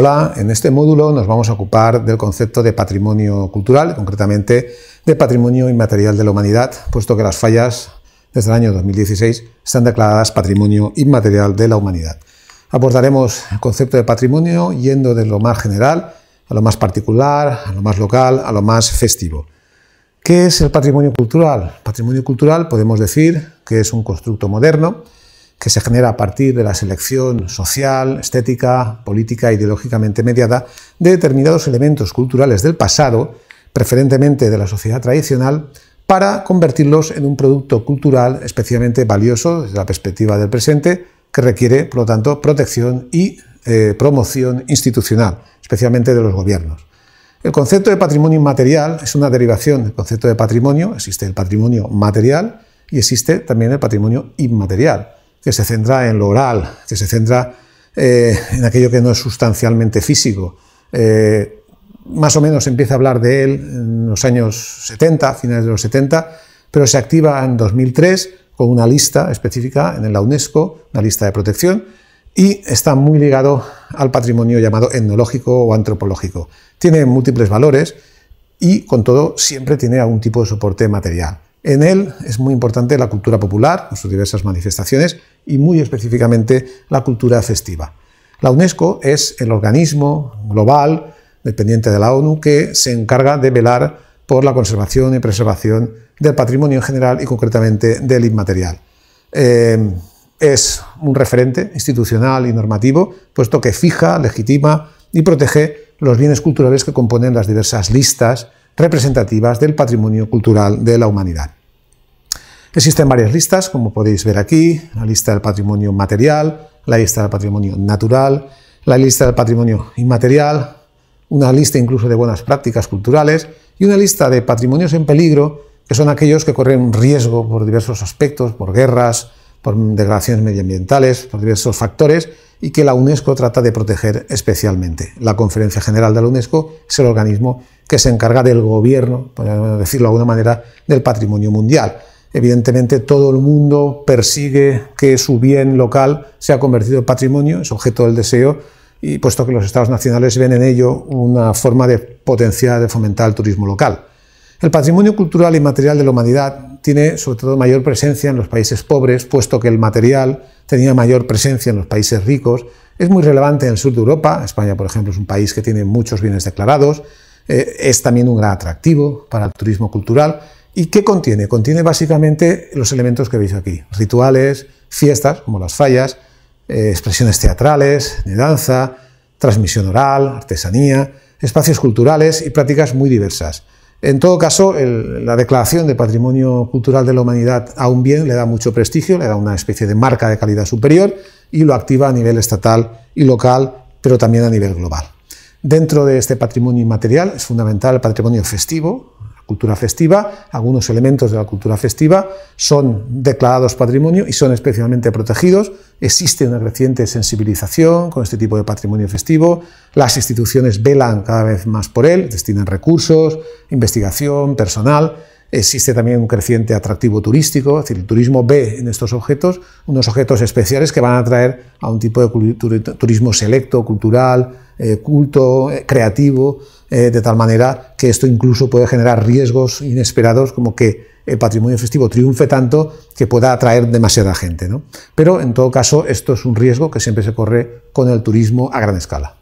Hola, en este módulo nos vamos a ocupar del concepto de patrimonio cultural, concretamente de patrimonio inmaterial de la humanidad, puesto que las fallas desde el año 2016 están declaradas patrimonio inmaterial de la humanidad. Abordaremos el concepto de patrimonio yendo de lo más general a lo más particular, a lo más local, a lo más festivo. ¿Qué es el patrimonio cultural? Patrimonio cultural podemos decir que es un constructo moderno, que se genera a partir de la selección social, estética, política, ideológicamente mediada de determinados elementos culturales del pasado, preferentemente de la sociedad tradicional, para convertirlos en un producto cultural especialmente valioso desde la perspectiva del presente, que requiere, por lo tanto, protección y eh, promoción institucional, especialmente de los gobiernos. El concepto de patrimonio inmaterial es una derivación del concepto de patrimonio. Existe el patrimonio material y existe también el patrimonio inmaterial que se centra en lo oral, que se centra eh, en aquello que no es sustancialmente físico. Eh, más o menos empieza a hablar de él en los años 70, finales de los 70, pero se activa en 2003 con una lista específica en la UNESCO, una lista de protección, y está muy ligado al patrimonio llamado etnológico o antropológico. Tiene múltiples valores y, con todo, siempre tiene algún tipo de soporte material. En él es muy importante la cultura popular, sus diversas manifestaciones, y muy específicamente la cultura festiva. La UNESCO es el organismo global, dependiente de la ONU, que se encarga de velar por la conservación y preservación del patrimonio en general y concretamente del inmaterial. Eh, es un referente institucional y normativo, puesto que fija, legitima y protege los bienes culturales que componen las diversas listas representativas del patrimonio cultural de la humanidad. Existen varias listas, como podéis ver aquí, la lista del patrimonio material, la lista del patrimonio natural, la lista del patrimonio inmaterial, una lista incluso de buenas prácticas culturales y una lista de patrimonios en peligro, que son aquellos que corren riesgo por diversos aspectos, por guerras, por degradaciones medioambientales, por diversos factores, y que la UNESCO trata de proteger especialmente. La Conferencia General de la UNESCO es el organismo que se encarga del gobierno, por decirlo de alguna manera, del patrimonio mundial. Evidentemente todo el mundo persigue que su bien local sea convertido en patrimonio, es objeto del deseo, y puesto que los estados nacionales ven en ello una forma de potenciar, de fomentar el turismo local. El patrimonio cultural y material de la humanidad tiene sobre todo mayor presencia en los países pobres, puesto que el material tenía mayor presencia en los países ricos. Es muy relevante en el sur de Europa, España por ejemplo es un país que tiene muchos bienes declarados, eh, es también un gran atractivo para el turismo cultural. ¿Y qué contiene? Contiene básicamente los elementos que veis aquí, rituales, fiestas como las fallas, eh, expresiones teatrales, de danza, transmisión oral, artesanía, espacios culturales y prácticas muy diversas. En todo caso, la Declaración de Patrimonio Cultural de la Humanidad a un bien le da mucho prestigio, le da una especie de marca de calidad superior y lo activa a nivel estatal y local, pero también a nivel global. Dentro de este patrimonio inmaterial es fundamental el patrimonio festivo, la cultura festiva. Algunos elementos de la cultura festiva son declarados patrimonio y son especialmente protegidos. Existe una creciente sensibilización con este tipo de patrimonio festivo. Las instituciones velan cada vez más por él, destinan recursos, investigación, personal. Existe también un creciente atractivo turístico, es decir, el turismo ve en estos objetos unos objetos especiales que van a atraer a un tipo de turismo selecto, cultural, eh, culto, eh, creativo, eh, de tal manera que esto incluso puede generar riesgos inesperados, como que el patrimonio festivo triunfe tanto que pueda atraer demasiada gente. Pero en todo caso, esto es un riesgo que siempre se corre con el turismo a gran escala.